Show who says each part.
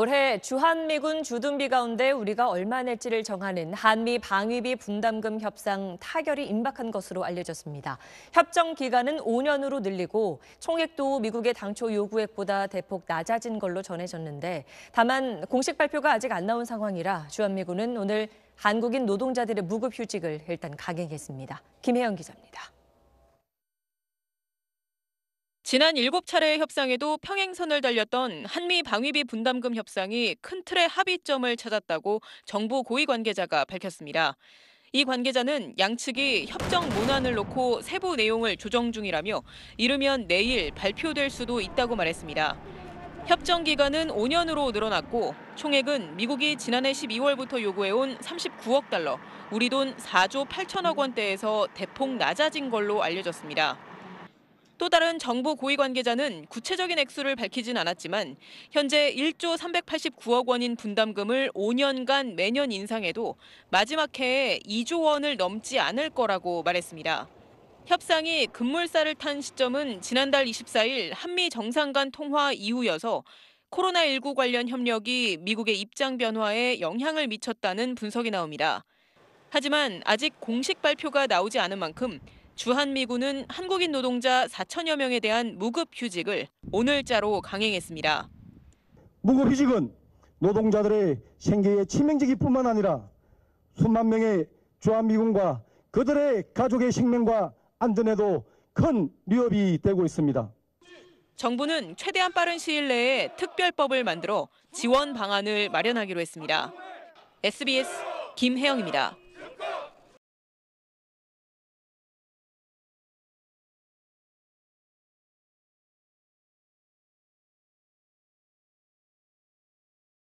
Speaker 1: 올해 주한미군 주둔비 가운데 우리가 얼마 낼지를 정하는 한미 방위비 분담금 협상 타결이 임박한 것으로 알려졌습니다. 협정 기간은 5년으로 늘리고 총액도 미국의 당초 요구액보다 대폭 낮아진 걸로 전해졌는데 다만 공식 발표가 아직 안 나온 상황이라 주한미군은 오늘 한국인 노동자들의 무급휴직을 일단 강행했습니다. 김혜영 기자입니다. 지난
Speaker 2: 7차례의 협상에도
Speaker 1: 평행선을 달렸던 한미 방위비
Speaker 2: 분담금 협상이 큰 틀의 합의점을 찾았다고 정부 고위 관계자가 밝혔습니다. 이 관계자는 양측이 협정 문안을 놓고 세부 내용을 조정 중이라며 이르면 내일 발표될 수도 있다고 말했습니다. 협정 기간은 5년으로 늘어났고 총액은 미국이 지난해 12월부터 요구해온 39억 달러, 우리 돈 4조 8천억 원대에서 대폭 낮아진 걸로 알려졌습니다. 또 다른 정부 고위 관계자는 구체적인 액수를 밝히진 않았지만 현재 1조 389억 원인 분담금을 5년간 매년 인상해도 마지막 해에 2조 원을 넘지 않을 거라고 말했습니다. 협상이 급물살을 탄 시점은 지난달 24일 한미 정상 간 통화 이후여서 코로나19 관련 협력이 미국의 입장 변화에 영향을 미쳤다는 분석이 나옵니다. 하지만 아직 공식 발표가 나오지 않은 만큼 주한미군은 한국인 노동자 4천여 명에 대한 무급휴직을 오늘자로 강행했습니다.
Speaker 3: 무급휴직은 노동자들의 생계에 치명적이 뿐만 아니라 수만 명의 주한미군과 그들의 가족의 생명과 안전에도 큰 위협이 되고 있습니다.
Speaker 2: 정부는 최대한 빠른 시일 내에 특별법을 만들어 지원 방안을 마련하기로 했습니다. SBS 김혜영입니다.